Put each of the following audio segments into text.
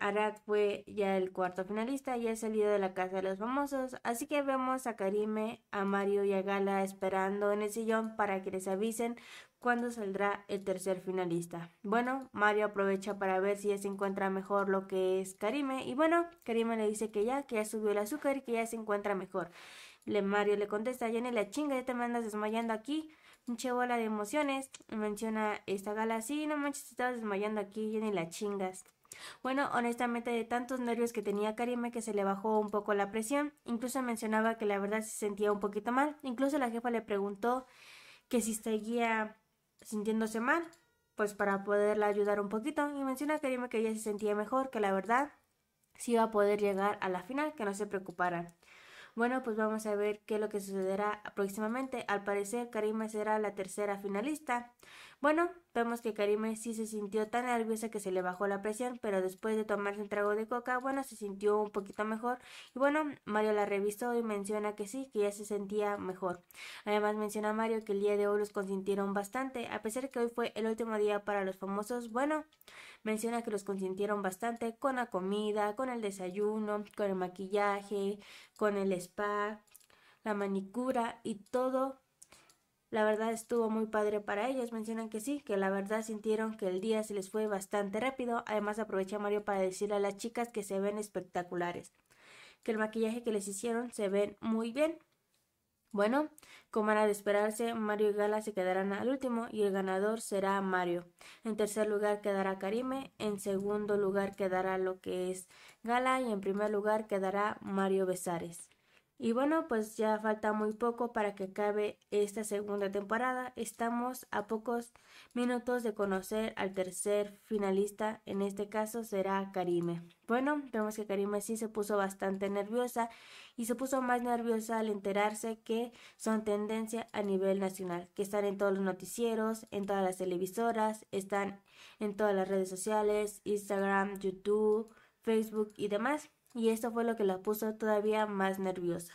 Arad fue ya el cuarto finalista y ha salido de la casa de los famosos, así que vemos a Karime, a Mario y a Gala esperando en el sillón para que les avisen cuándo saldrá el tercer finalista. Bueno, Mario aprovecha para ver si ya se encuentra mejor lo que es Karime y bueno, Karime le dice que ya, que ya subió el azúcar y que ya se encuentra mejor. Le, Mario le contesta, ya ni la chinga, ya te mandas desmayando aquí pinche bola de emociones. Menciona esta gala. Sí, no manches, te estabas desmayando aquí, ya ni la chingas. Bueno, honestamente de tantos nervios que tenía Karime que se le bajó un poco la presión, incluso mencionaba que la verdad se sentía un poquito mal, incluso la jefa le preguntó que si seguía sintiéndose mal, pues para poderla ayudar un poquito, y menciona a Karime que ella se sentía mejor, que la verdad si iba a poder llegar a la final, que no se preocuparan. Bueno, pues vamos a ver qué es lo que sucederá próximamente. Al parecer, Karime será la tercera finalista. Bueno, vemos que Karime sí se sintió tan nerviosa que se le bajó la presión, pero después de tomarse un trago de coca, bueno, se sintió un poquito mejor. Y bueno, Mario la revisó y menciona que sí, que ya se sentía mejor. Además menciona Mario que el día de hoy los consintieron bastante, a pesar que hoy fue el último día para los famosos, bueno, menciona que los consintieron bastante con la comida, con el desayuno, con el maquillaje, con el spa, la manicura y todo. La verdad estuvo muy padre para ellos. Mencionan que sí, que la verdad sintieron que el día se les fue bastante rápido. Además aprovecha Mario para decirle a las chicas que se ven espectaculares, que el maquillaje que les hicieron se ven muy bien. Bueno, como era de esperarse, Mario y Gala se quedarán al último y el ganador será Mario. En tercer lugar quedará Karime, en segundo lugar quedará lo que es Gala y en primer lugar quedará Mario Besares. Y bueno, pues ya falta muy poco para que acabe esta segunda temporada. Estamos a pocos minutos de conocer al tercer finalista, en este caso será Karime. Bueno, vemos que Karime sí se puso bastante nerviosa y se puso más nerviosa al enterarse que son tendencia a nivel nacional, que están en todos los noticieros, en todas las televisoras, están en todas las redes sociales, Instagram, YouTube, Facebook y demás y esto fue lo que la puso todavía más nerviosa.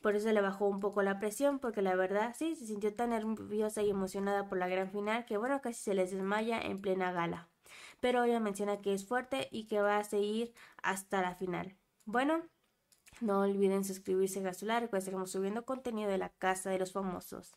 Por eso le bajó un poco la presión, porque la verdad sí se sintió tan nerviosa y emocionada por la gran final que bueno, casi se les desmaya en plena gala. Pero ella menciona que es fuerte y que va a seguir hasta la final. Bueno, no olviden suscribirse a su pues subiendo contenido de la Casa de los Famosos.